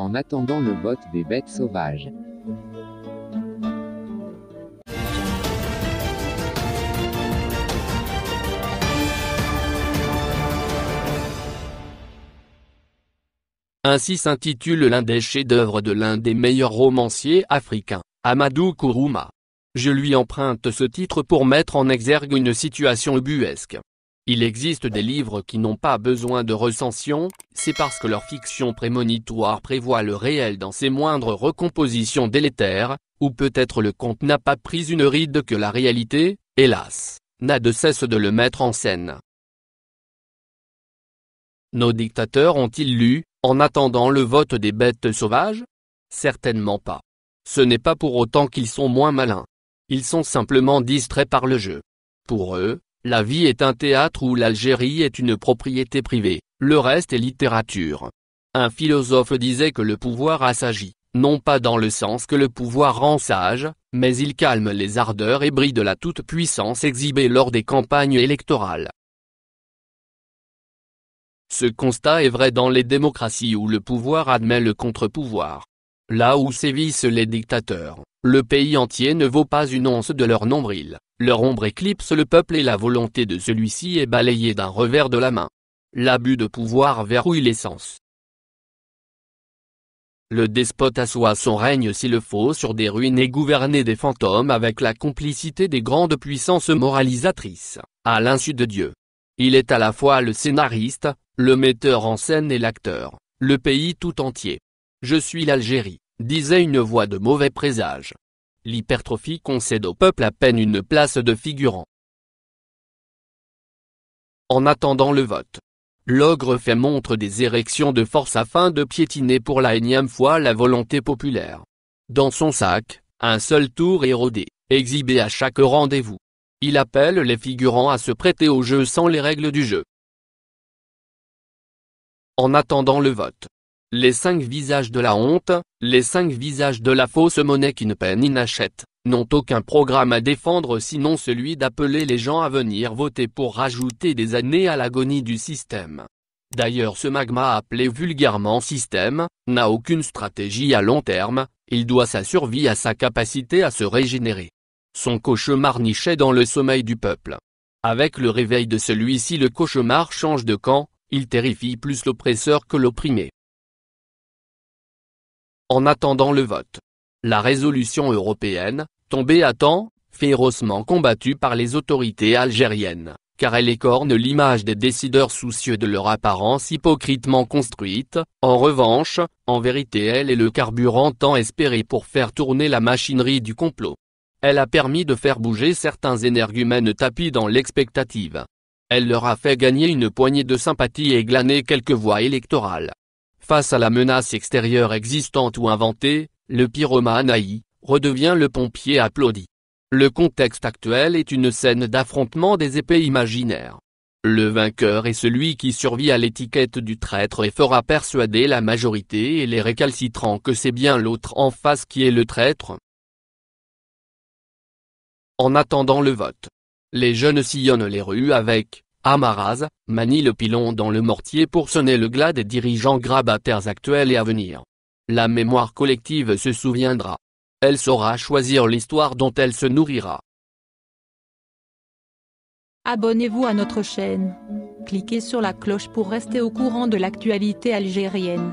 En attendant le vote des bêtes sauvages. Ainsi s'intitule l'un des chefs-d'œuvre de l'un des meilleurs romanciers africains, Amadou Kourouma. Je lui emprunte ce titre pour mettre en exergue une situation ubuesque. Il existe des livres qui n'ont pas besoin de recension, c'est parce que leur fiction prémonitoire prévoit le réel dans ses moindres recompositions délétères, ou peut-être le conte n'a pas pris une ride que la réalité, hélas, n'a de cesse de le mettre en scène. Nos dictateurs ont-ils lu, en attendant le vote des bêtes sauvages Certainement pas. Ce n'est pas pour autant qu'ils sont moins malins. Ils sont simplement distraits par le jeu. Pour eux, la vie est un théâtre où l'Algérie est une propriété privée, le reste est littérature. Un philosophe disait que le pouvoir assagit, non pas dans le sens que le pouvoir rend sage, mais il calme les ardeurs et brille de la toute-puissance exhibée lors des campagnes électorales. Ce constat est vrai dans les démocraties où le pouvoir admet le contre-pouvoir. Là où sévissent les dictateurs, le pays entier ne vaut pas une once de leur nombril. Leur ombre éclipse le peuple et la volonté de celui-ci est balayée d'un revers de la main. L'abus de pouvoir verrouille l'essence. Le despote assoit son règne s'il le faut sur des ruines et gouverner des fantômes avec la complicité des grandes puissances moralisatrices, à l'insu de Dieu. Il est à la fois le scénariste, le metteur en scène et l'acteur, le pays tout entier. Je suis l'Algérie, disait une voix de mauvais présage. L'hypertrophie concède au peuple à peine une place de figurant. En attendant le vote, l'ogre fait montre des érections de force afin de piétiner pour la énième fois la volonté populaire. Dans son sac, un seul tour est rodé, exhibé à chaque rendez-vous. Il appelle les figurants à se prêter au jeu sans les règles du jeu. En attendant le vote, les cinq visages de la honte, les cinq visages de la fausse monnaie qui qu'une peine inachète, n'ont aucun programme à défendre sinon celui d'appeler les gens à venir voter pour rajouter des années à l'agonie du système. D'ailleurs ce magma appelé vulgairement système, n'a aucune stratégie à long terme, il doit sa survie à sa capacité à se régénérer. Son cauchemar nichait dans le sommeil du peuple. Avec le réveil de celui-ci le cauchemar change de camp, il terrifie plus l'oppresseur que l'opprimé. En attendant le vote. La résolution européenne, tombée à temps, férocement combattue par les autorités algériennes, car elle écorne l'image des décideurs soucieux de leur apparence hypocritement construite, en revanche, en vérité elle est le carburant tant espéré pour faire tourner la machinerie du complot. Elle a permis de faire bouger certains énergumènes tapis dans l'expectative. Elle leur a fait gagner une poignée de sympathie et glaner quelques voix électorales face à la menace extérieure existante ou inventée, le pyromane haï, redevient le pompier applaudi. Le contexte actuel est une scène d'affrontement des épées imaginaires. Le vainqueur est celui qui survit à l'étiquette du traître et fera persuader la majorité et les récalcitrants que c'est bien l'autre en face qui est le traître. En attendant le vote, les jeunes sillonnent les rues avec Amaraz, manie le pilon dans le mortier pour sonner le glas des dirigeants grabataires actuels et à venir. La mémoire collective se souviendra. Elle saura choisir l'histoire dont elle se nourrira. Abonnez-vous à notre chaîne. Cliquez sur la cloche pour rester au courant de l'actualité algérienne.